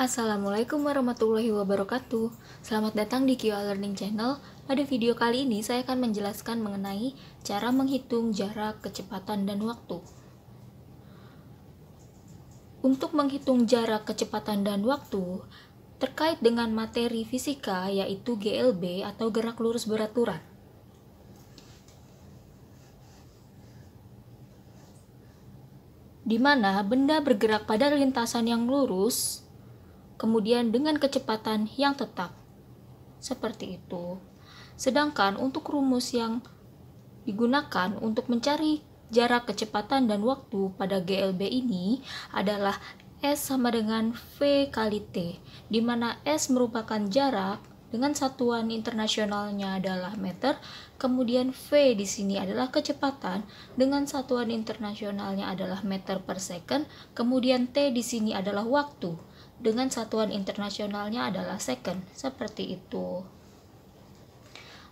Assalamualaikum warahmatullahi wabarakatuh. Selamat datang di QA Learning Channel. Pada video kali ini saya akan menjelaskan mengenai cara menghitung jarak, kecepatan, dan waktu. Untuk menghitung jarak, kecepatan, dan waktu terkait dengan materi fisika yaitu GLB atau gerak lurus beraturan. Di mana benda bergerak pada lintasan yang lurus kemudian dengan kecepatan yang tetap. Seperti itu. Sedangkan untuk rumus yang digunakan untuk mencari jarak kecepatan dan waktu pada GLB ini adalah S sama dengan V kali T, di mana S merupakan jarak dengan satuan internasionalnya adalah meter, kemudian V di sini adalah kecepatan dengan satuan internasionalnya adalah meter per second, kemudian T di sini adalah waktu dengan satuan internasionalnya adalah second, seperti itu.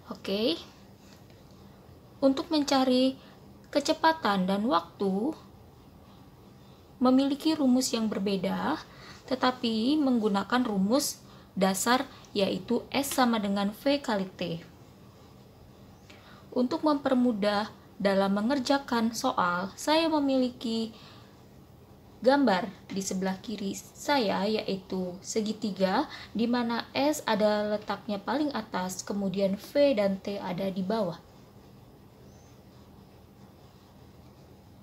Oke. Okay. Untuk mencari kecepatan dan waktu memiliki rumus yang berbeda, tetapi menggunakan rumus dasar yaitu S sama dengan V kali T. Untuk mempermudah dalam mengerjakan soal, saya memiliki gambar di sebelah kiri saya yaitu segitiga di mana S ada letaknya paling atas, kemudian V dan T ada di bawah.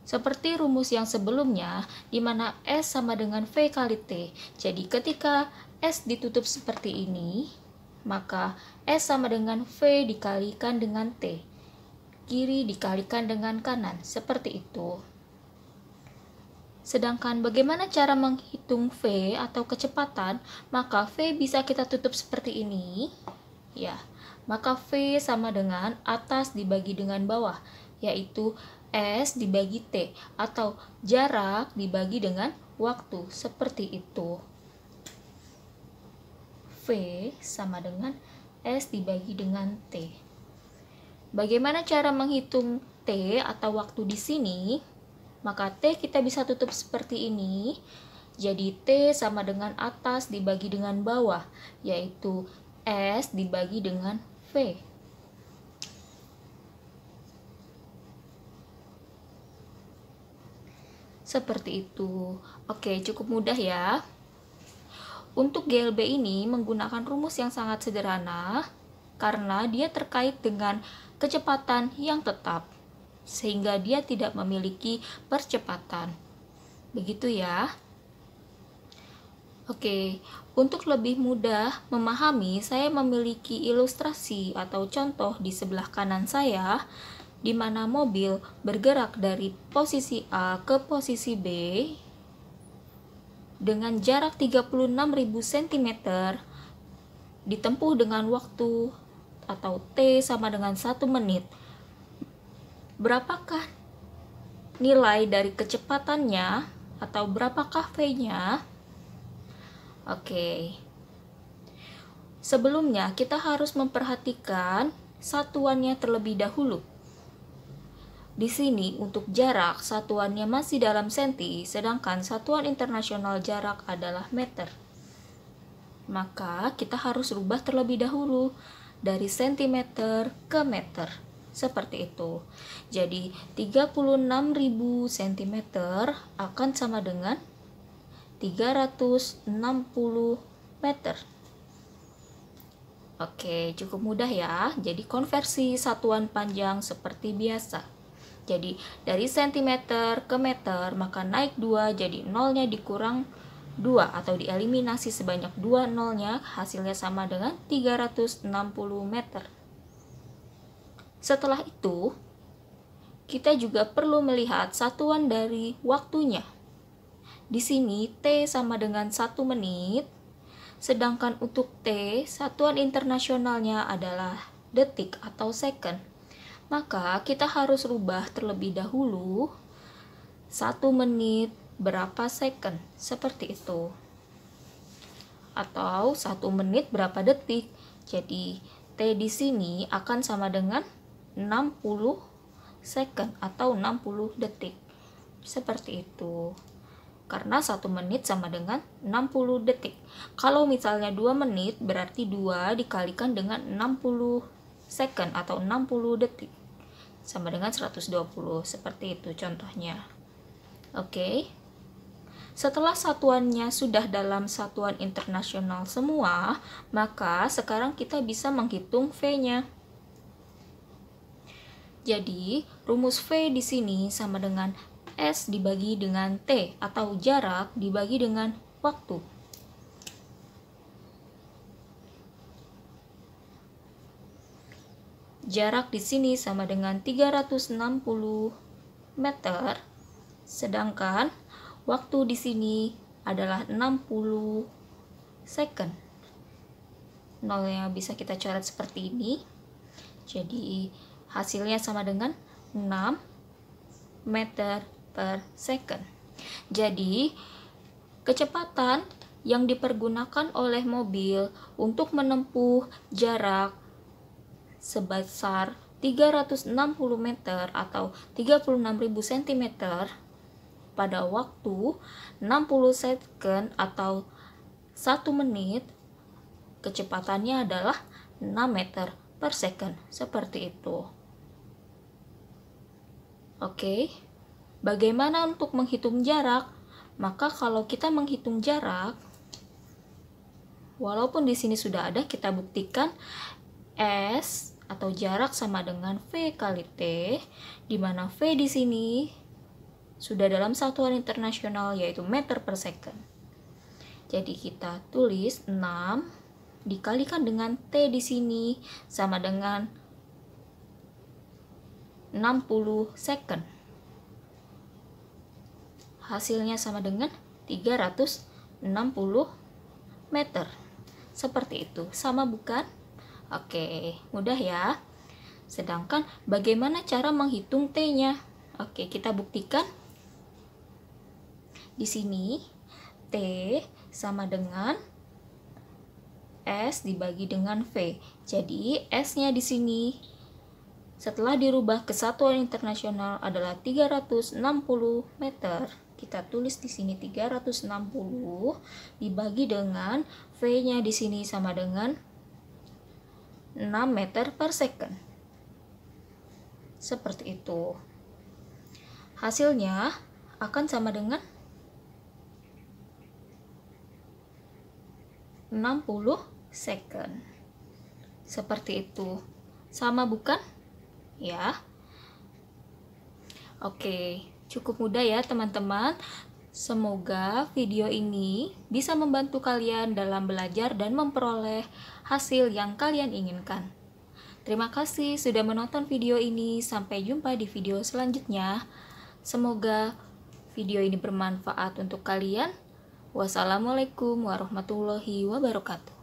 Seperti rumus yang sebelumnya, di mana S sama dengan V kali T. Jadi ketika S ditutup seperti ini, maka S sama dengan V dikalikan dengan T. Kiri dikalikan dengan kanan, seperti itu. Sedangkan bagaimana cara menghitung V atau kecepatan, maka V bisa kita tutup seperti ini. Ya, maka V sama dengan atas dibagi dengan bawah, yaitu S dibagi T atau jarak dibagi dengan waktu, seperti itu. V sama dengan S dibagi dengan T. Bagaimana cara menghitung T atau waktu di sini? maka T kita bisa tutup seperti ini. Jadi T sama dengan atas dibagi dengan bawah, yaitu S dibagi dengan V. Seperti itu. Oke, cukup mudah ya. Untuk GLB ini menggunakan rumus yang sangat sederhana karena dia terkait dengan kecepatan yang tetap sehingga dia tidak memiliki percepatan. Begitu ya. Oke, untuk lebih mudah memahami, saya memiliki ilustrasi atau contoh di sebelah kanan saya di mana mobil bergerak dari posisi A ke posisi B dengan jarak 36.000 cm ditempuh dengan waktu atau T sama dengan 1 menit berapakah nilai dari kecepatannya atau berapakah V-nya? Oke. Sebelumnya, kita harus memperhatikan satuannya terlebih dahulu. Di sini untuk jarak satuannya masih dalam senti, sedangkan satuan internasional jarak adalah meter. Maka kita harus rubah terlebih dahulu dari sentimeter ke meter seperti itu. Jadi 36.000 cm akan sama dengan 360 meter. Oke, cukup mudah ya. Jadi konversi satuan panjang seperti biasa. Jadi dari cm ke meter maka naik 2 jadi nolnya dikurang 2 atau dieliminasi sebanyak 2 nolnya hasilnya sama dengan 360 meter. Setelah itu, kita juga perlu melihat satuan dari waktunya. Di sini T sama dengan 1 menit, sedangkan untuk T satuan internasionalnya adalah detik atau second. Maka kita harus rubah terlebih dahulu 1 menit berapa second, seperti itu. Atau 1 menit berapa detik. Jadi T di sini akan sama dengan 60 second atau 60 detik seperti itu karena satu menit sama dengan 60 detik kalau misalnya 2 menit berarti 2 dikalikan dengan 60 second atau 60 detik sama dengan 120 seperti itu contohnya oke okay. setelah satuannya sudah dalam satuan internasional semua maka sekarang kita bisa menghitung V nya jadi, rumus V di sini sama dengan S dibagi dengan T atau jarak dibagi dengan waktu. Jarak di sini sama dengan 360 meter, sedangkan waktu di sini adalah 60 second. Nolnya bisa kita coret seperti ini. Jadi Hasilnya sama dengan 6 meter per second. Jadi, kecepatan yang dipergunakan oleh mobil untuk menempuh jarak sebesar 360 meter atau 36.000 cm pada waktu 60 second atau 1 menit kecepatannya adalah 6 meter per second seperti itu. Oke, bagaimana untuk menghitung jarak? Maka kalau kita menghitung jarak, walaupun di sini sudah ada, kita buktikan S atau jarak sama dengan V kali T, di mana V di sini sudah dalam satuan internasional yaitu meter per second. Jadi kita tulis 6 dikalikan dengan T di sini sama dengan 60 second. Hasilnya sama dengan 360 meter. Seperti itu. Sama bukan? Oke, mudah ya. Sedangkan bagaimana cara menghitung T-nya? Oke, kita buktikan. Di sini T sama dengan S dibagi dengan V. Jadi S-nya di sini setelah dirubah ke satuan internasional adalah 360 meter. Kita tulis di sini 360 dibagi dengan V-nya di sini sama dengan 6 meter per second. Seperti itu. Hasilnya akan sama dengan 60 second. Seperti itu. Sama bukan? ya. Oke, cukup mudah ya teman-teman. Semoga video ini bisa membantu kalian dalam belajar dan memperoleh hasil yang kalian inginkan. Terima kasih sudah menonton video ini. Sampai jumpa di video selanjutnya. Semoga video ini bermanfaat untuk kalian. Wassalamualaikum warahmatullahi wabarakatuh.